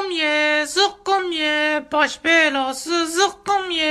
zurkomie, zurkomie, pośpielos, zurkomie.